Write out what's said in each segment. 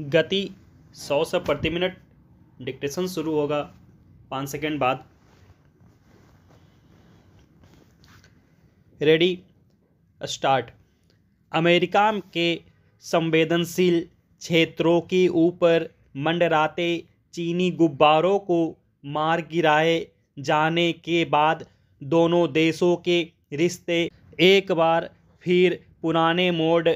गति 100 से प्रति मिनट डिक्टेशन शुरू होगा पाँच सेकेंड बाद रेडी स्टार्ट अमेरिका के संवेदनशील क्षेत्रों के ऊपर मंडराते चीनी गुब्बारों को मार गिराए जाने के बाद दोनों देशों के रिश्ते एक बार फिर पुराने मोड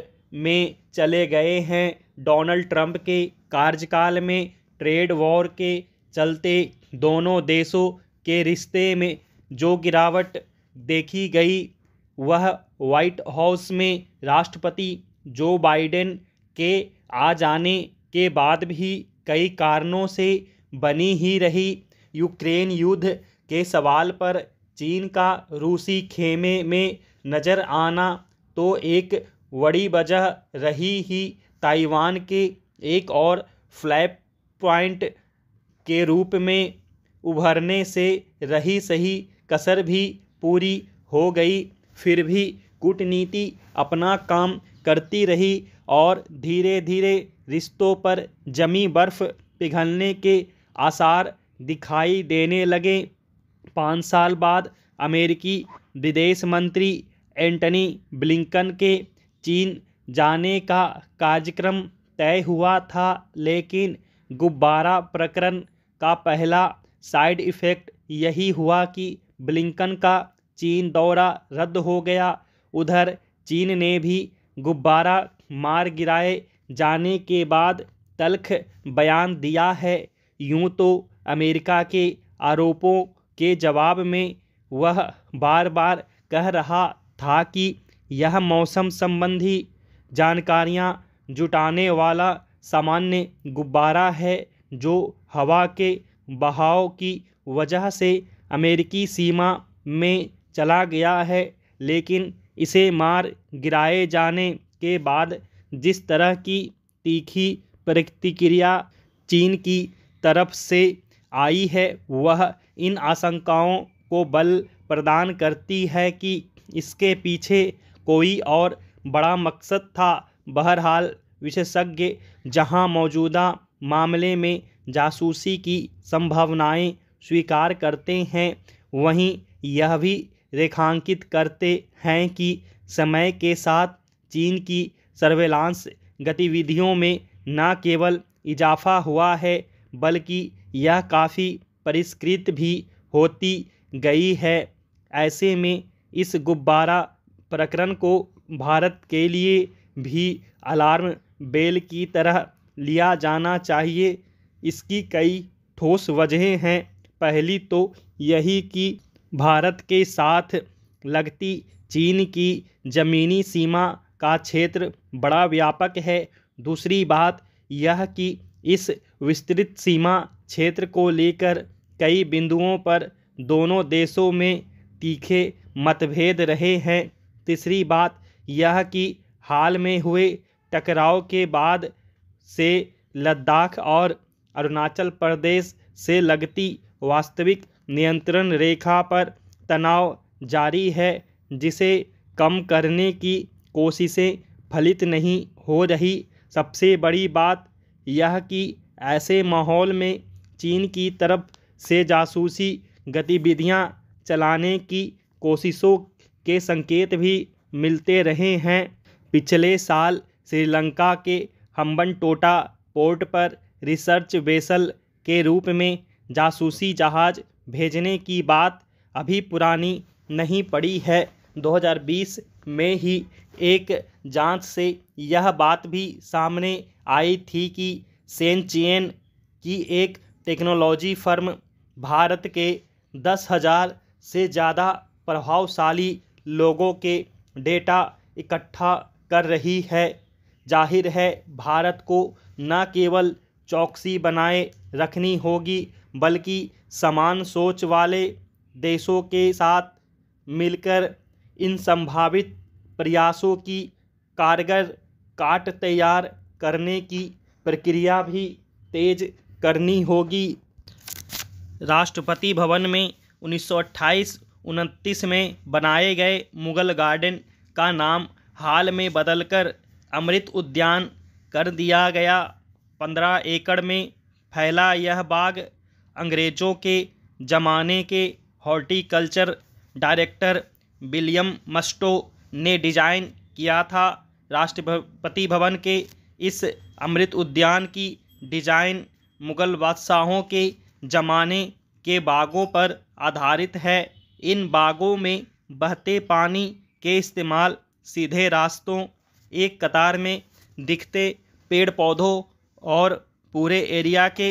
में चले गए हैं डोनाल्ड ट्रंप के कार्यकाल में ट्रेड वॉर के चलते दोनों देशों के रिश्ते में जो गिरावट देखी गई वह व्हाइट हाउस में राष्ट्रपति जो बाइडेन के आ जाने के बाद भी कई कारणों से बनी ही रही यूक्रेन युद्ध के सवाल पर चीन का रूसी खेमे में नज़र आना तो एक बड़ी वजह रही ही ताइवान के एक और फ्लैप पॉइंट के रूप में उभरने से रही सही कसर भी पूरी हो गई फिर भी कूटनीति अपना काम करती रही और धीरे धीरे रिश्तों पर जमी बर्फ पिघलने के आसार दिखाई देने लगे पाँच साल बाद अमेरिकी विदेश मंत्री एंटनी ब्लिंकन के चीन जाने का कार्यक्रम तय हुआ था लेकिन गुब्बारा प्रकरण का पहला साइड इफ़ेक्ट यही हुआ कि ब्लिंकन का चीन दौरा रद्द हो गया उधर चीन ने भी गुब्बारा मार गिराए जाने के बाद तलख बयान दिया है यूं तो अमेरिका के आरोपों के जवाब में वह बार बार कह रहा था कि यह मौसम संबंधी जानकारियाँ जुटाने वाला सामान्य गुब्बारा है जो हवा के बहाव की वजह से अमेरिकी सीमा में चला गया है लेकिन इसे मार गिराए जाने के बाद जिस तरह की तीखी प्रतिक्रिया चीन की तरफ से आई है वह इन आशंकाओं को बल प्रदान करती है कि इसके पीछे कोई और बड़ा मकसद था बहरहाल विशेषज्ञ जहां मौजूदा मामले में जासूसी की संभावनाएं स्वीकार करते हैं वहीं यह भी रेखांकित करते हैं कि समय के साथ चीन की सर्वेलांस गतिविधियों में न केवल इजाफा हुआ है बल्कि यह काफ़ी परिष्कृत भी होती गई है ऐसे में इस गुब्बारा प्रकरण को भारत के लिए भी अलार्म बेल की तरह लिया जाना चाहिए इसकी कई ठोस वजहें हैं पहली तो यही कि भारत के साथ लगती चीन की ज़मीनी सीमा का क्षेत्र बड़ा व्यापक है दूसरी बात यह कि इस विस्तृत सीमा क्षेत्र को लेकर कई बिंदुओं पर दोनों देशों में तीखे मतभेद रहे हैं तीसरी बात यह कि हाल में हुए टकराव के बाद से लद्दाख और अरुणाचल प्रदेश से लगती वास्तविक नियंत्रण रेखा पर तनाव जारी है जिसे कम करने की कोशिशें फलित नहीं हो रही सबसे बड़ी बात यह कि ऐसे माहौल में चीन की तरफ से जासूसी गतिविधियां चलाने की कोशिशों के संकेत भी मिलते रहे हैं पिछले साल श्रीलंका के हम्बन टोटा पोर्ट पर रिसर्च वेसल के रूप में जासूसी जहाज़ भेजने की बात अभी पुरानी नहीं पड़ी है 2020 में ही एक जांच से यह बात भी सामने आई थी कि सेंचियन की एक टेक्नोलॉजी फर्म भारत के दस हज़ार से ज़्यादा प्रभावशाली लोगों के डेटा इकट्ठा कर रही है जाहिर है भारत को न केवल चौकसी बनाए रखनी होगी बल्कि समान सोच वाले देशों के साथ मिलकर इन संभावित प्रयासों की कारगर काट तैयार करने की प्रक्रिया भी तेज करनी होगी राष्ट्रपति भवन में उनतीस में बनाए गए मुगल गार्डन का नाम हाल में बदलकर अमृत उद्यान कर दिया गया पंद्रह एकड़ में फैला यह बाग अंग्रेज़ों के ज़माने के हॉर्टिकल्चर डायरेक्टर विलियम मस्टो ने डिज़ाइन किया था राष्ट्रपति भवन के इस अमृत उद्यान की डिज़ाइन मुग़ल बादशाहों के ज़माने के बागों पर आधारित है इन बागों में बहते पानी के इस्तेमाल सीधे रास्तों एक कतार में दिखते पेड़ पौधों और पूरे एरिया के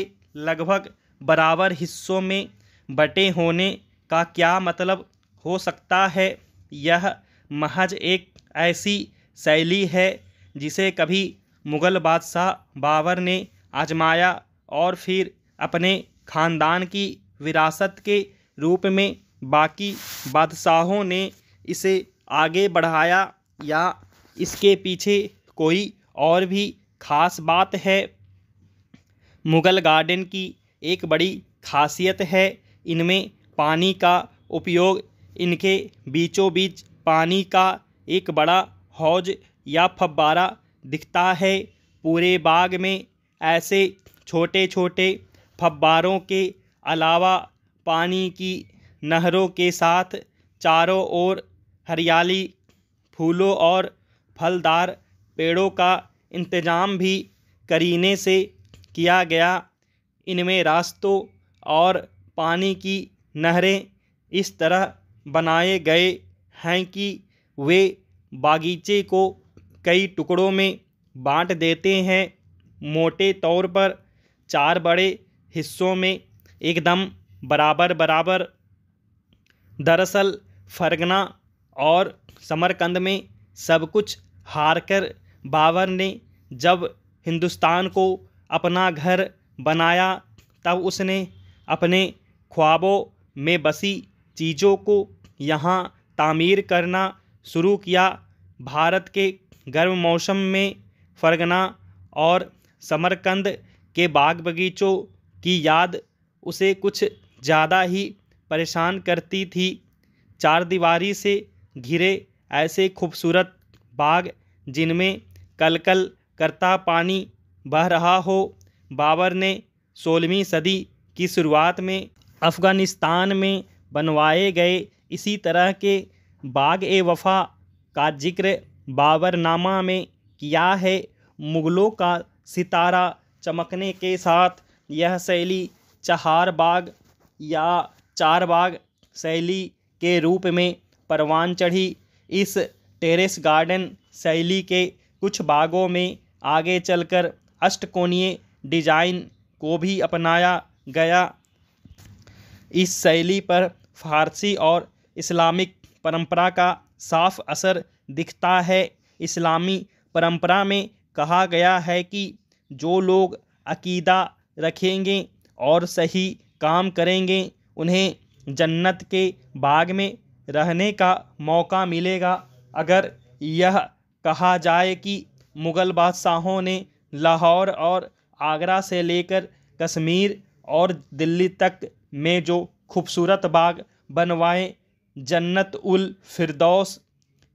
लगभग बराबर हिस्सों में बटे होने का क्या मतलब हो सकता है यह महज एक ऐसी शैली है जिसे कभी मुग़ल बादशाह बाबर ने आजमाया और फिर अपने ख़ानदान की विरासत के रूप में बाकी बादशाहों ने इसे आगे बढ़ाया या इसके पीछे कोई और भी ख़ास बात है मुग़ल गार्डन की एक बड़ी खासियत है इनमें पानी का उपयोग इनके बीचों बीच पानी का एक बड़ा हौज या फब्बारा दिखता है पूरे बाग में ऐसे छोटे छोटे फब्बारों के अलावा पानी की नहरों के साथ चारों ओर हरियाली फूलों और फलदार पेड़ों का इंतजाम भी करीने से किया गया इनमें रास्तों और पानी की नहरें इस तरह बनाए गए हैं कि वे बागीचे को कई टुकड़ों में बांट देते हैं मोटे तौर पर चार बड़े हिस्सों में एकदम बराबर बराबर दरअसल फ़रगना और समरकंद में सब कुछ हारकर बाबर ने जब हिंदुस्तान को अपना घर बनाया तब उसने अपने ख्वाबों में बसी चीज़ों को यहाँ तामीर करना शुरू किया भारत के गर्म मौसम में फ़रगना और समरकंद के बाग बगीचों की याद उसे कुछ ज़्यादा ही परेशान करती थी चार दीवारी से घिरे ऐसे खूबसूरत बाग जिनमें कलकल -कल करता पानी बह रहा हो बाबर ने सोलहवीं सदी की शुरुआत में अफ़गानिस्तान में बनवाए गए इसी तरह के बाग ए वफ़ा का जिक्र बाबरनामा में किया है मुग़लों का सितारा चमकने के साथ यह शैली चहार बाग या चार बाग शैली के रूप में परवान चढ़ी इस टेरेस गार्डन शैली के कुछ बागों में आगे चलकर अष्टकोणीय डिजाइन को भी अपनाया गया इस शैली पर फारसी और इस्लामिक परंपरा का साफ असर दिखता है इस्लामी परंपरा में कहा गया है कि जो लोग अकीदा रखेंगे और सही काम करेंगे उन्हें जन्नत के बाग में रहने का मौका मिलेगा अगर यह कहा जाए कि मुग़ल बादशाहों ने लाहौर और आगरा से लेकर कश्मीर और दिल्ली तक में जो खूबसूरत बाग बनवाए जन्नत उल फिरदौस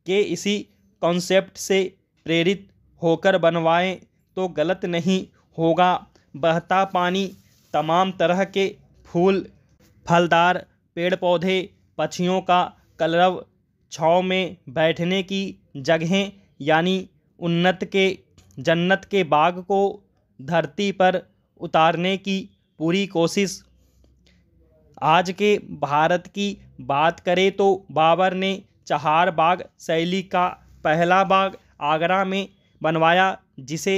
के इसी कॉन्सेप्ट से प्रेरित होकर बनवाएं तो गलत नहीं होगा बहता पानी तमाम तरह के फूल फलदार पेड़ पौधे पक्षियों का कलरव छाँव में बैठने की जगहें यानी उन्नत के जन्नत के बाग को धरती पर उतारने की पूरी कोशिश आज के भारत की बात करें तो बाबर ने चहार बाग शैली का पहला बाग आगरा में बनवाया जिसे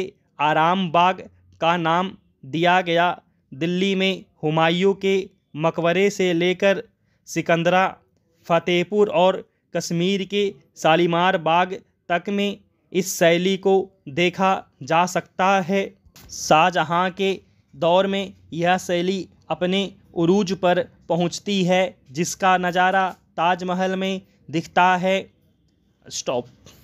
आराम बाग का नाम दिया गया दिल्ली में हुमायूं के मकबरे से लेकर सिकंदरा फतेहपुर और कश्मीर के शालीमार बाग तक में इस शैली को देखा जा सकता है शाहजहाँ के दौर में यह शैली अपने उरूज पर पहुँचती है जिसका नज़ारा ताजमहल में दिखता है स्टॉप